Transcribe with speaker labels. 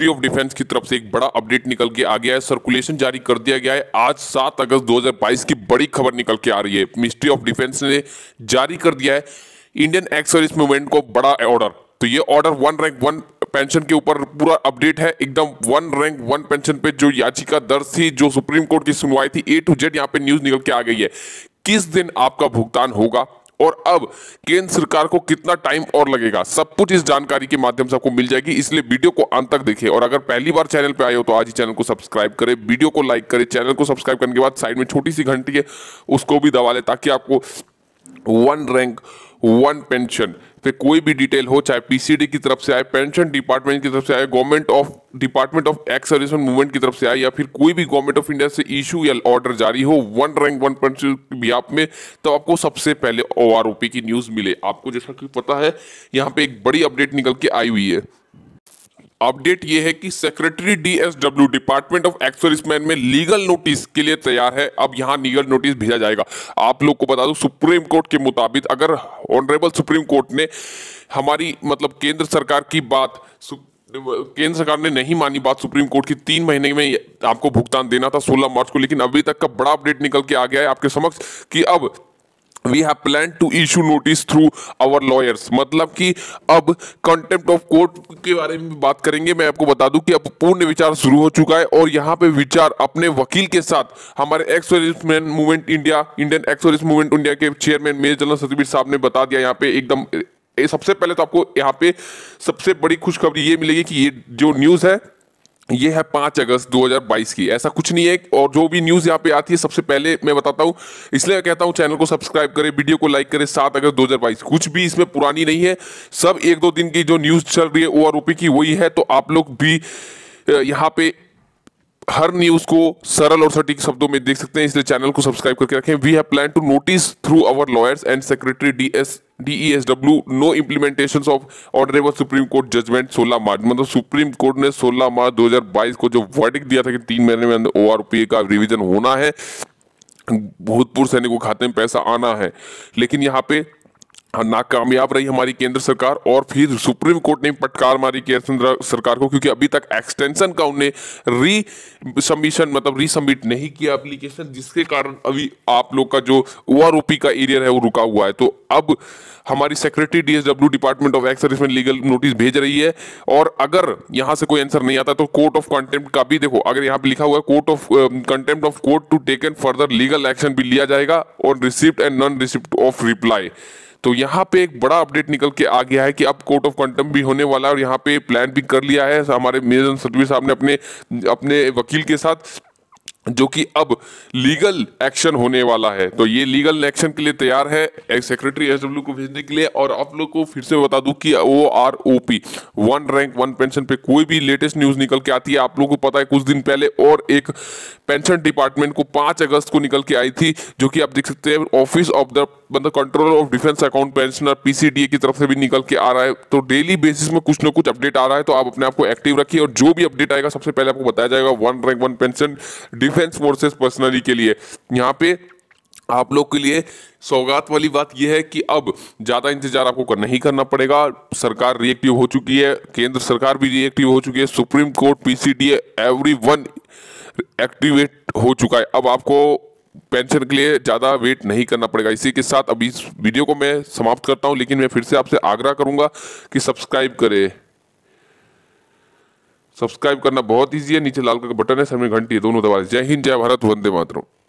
Speaker 1: ministry of defence की तरफ से एक बड़ा अपडेट निकल के आ गया है सर्कुलेशन जारी कर दिया गया है आज 7 अगस्त 2022 की बड़ी खबर निकल के आ रही है मिनिस्ट्री ऑफ डिफेंस ने जारी कर दिया है इंडियन एक्स सर्विस मूवमेंट को बड़ा ऑर्डर तो ये order one rank one pension के ऊपर पूरा अपडेट है एकदम वन रैंक वन पेंशन पे जो याचिका दर्ज थी जो सुप्रीम कोर्ट की सुनवाई थी ए टू जेड यहाँ पे न्यूज निकल के आ गई है किस दिन आपका भुगतान होगा और अब केंद्र सरकार को कितना टाइम और लगेगा सब कुछ इस जानकारी के माध्यम से आपको मिल जाएगी इसलिए वीडियो को अंत तक देखें और अगर पहली बार चैनल पर आए हो तो आज ही चैनल को सब्सक्राइब करें वीडियो को लाइक करें चैनल को सब्सक्राइब करने के बाद साइड में छोटी सी घंटी है उसको भी दबा लें ताकि आपको वन रैंक वन पेंशन फिर कोई भी डिटेल हो चाहे पीसीडी की तरफ से आए पेंशन डिपार्टमेंट की तरफ से आए government of department of ex service movement की तरफ से आए या फिर कोई भी गवर्नमेंट ऑफ इंडिया से इशू या ऑर्डर जारी हो वन रैंक वन पेंशन भी आप में तो आपको सबसे पहले ओ की न्यूज़ मिले आपको जैसा कि पता है यहाँ पे एक बड़ी अपडेट निकल के आई हुई है अपडेट ये है कि secretary DSW department of ex servicemen में लीगल नोटिस के लिए तैयार है अब यहाँ लीगल नोटिस भेजा जाएगा आप लोग को बता दूं सुप्रीम कोर्ट के मुताबिक अगर ऑनरेबल सुप्रीम कोर्ट ने हमारी मतलब केंद्र सरकार की बात केंद्र सरकार ने नहीं मानी बात सुप्रीम कोर्ट की तीन महीने में आपको भुगतान देना था 16 मार्च को लेकिन अभी तक का बड़ा अपडेट निकल के आ गया है आपके समक्ष कि अब we have plan to issue notice through our lawyers मतलब कि अब कंटेम्प्ट ऑफ कोर्ट के बारे में बात करेंगे मैं आपको बता दूं कि अब पूर्ण विचार शुरू हो चुका है और यहाँ पे विचार अपने वकील के साथ हमारे ex servicemen movement India Indian ex servicemen movement India के चेयरमैन मेजर जनरल सतबीर साहब ने बता दिया यहाँ पे एकदम सबसे पहले तो आपको यहाँ पे सबसे बड़ी खुशखबरी ये मिलेगी कि ये जो न्यूज़ है ये है पांच अगस्त 2022 की ऐसा कुछ नहीं है और जो भी न्यूज़ यहाँ पे आती है सबसे पहले मैं बताता हूं इसलिए मैं कहता हूं चैनल को सब्सक्राइब करें वीडियो को लाइक करें सात अगस्त 2022 कुछ भी इसमें पुरानी नहीं है सब एक दो दिन की जो न्यूज़ चल रही है ओ की वही है तो आप लोग भी यहाँ पे हर न्यूज को सरल और सटीक शब्दों में देख सकते हैं इसलिए चैनल को सब्सक्राइब करके रखें we have plan to notice through our lawyers and secretary D S DESW no implementation of honourable supreme court judgement 16 March मतलब सुप्रीम कोर्ट ने 16 मार्च 2022 को जो वर्डिक दिया था कि तीन महीने में ओ आर का रिविजन होना है भूतपूर्व सैनिकों खाते में पैसा आना है लेकिन यहाँ पे हाँ, नाकामयाब रही हमारी केंद्र सरकार और फिर सुप्रीम कोर्ट ने पटकार मारी केंद्र सरकार को क्योंकि अभी तक एक्सटेंशन का उन्हें री सबमिशन मतलब रीसबमिट नहीं किया एप्लीकेशन जिसके कारण अभी आप लोग का जो ओ का एरियर है वो रुका हुआ है तो अब हमारी secretary DSW department of ex service में लीगल नोटिस भेज रही है और अगर यहाँ से कोई आंसर नहीं आता तो कोर्ट ऑफ कंटेम्प्ट का भी देखो अगर यहाँ पे लिखा हुआ है court of contempt of court to taken further legal action भी लिया जाएगा और receipt and non receipt of reply तो यहाँ पे एक बड़ा अपडेट निकल के आ गया है कि अब कोर्ट ऑफ कंटम भी होने वाला है और यहाँ पे प्लान भी कर लिया है हमारे मेजर सटवी साहब ने अपने अपने वकील के साथ जो कि अब लीगल एक्शन होने वाला है तो ये लीगल एक्शन के लिए तैयार है सेक्रेटरी एस को भेजने के लिए और आप लोग को फिर से बता दूं कि O R O P one rank one pension पे कोई भी लेटेस्ट न्यूज निकल के आती है आप लोगों को पता है कुछ दिन पहले और एक पेंशन डिपार्टमेंट को पांच अगस्त को निकल के आई थी जो कि आप देख सकते हैं ऑफिस ऑफ द मतलब controller of defence account pensioner PCDA की तरफ से भी निकल के आ रहा है तो डेली बेसिस में कुछ ना कुछ अपडेट आ रहा है तो आप अपने आप को एक्टिव रखिए और जो भी अपडेट आएगा सबसे पहले आपको बताया जाएगा one rank one pension defence defence forces personally के लिए यहाँ पे आप लोग के लिए सौगात वाली बात यह है कि अब ज़्यादा इंतजार आपको कर नहीं करना पड़ेगा सरकार रिएक्टिव हो चुकी है केंद्र सरकार भी रिएक्टिव हो चुकी है supreme court PCDA every one activate हो चुका है अब आपको पेंशन के लिए ज़्यादा वेट नहीं करना पड़ेगा इसी के साथ अब इस वीडियो को मैं समाप्त करता हूँ लेकिन मैं फिर से आपसे आग्रह करूँगा कि सब्सक्राइब करें सब्सक्राइब करना बहुत ईजी है नीचे लाल कलर का बटन है में घंटी है दोनों दवा जय हिंद जय भारत वंदे मातरम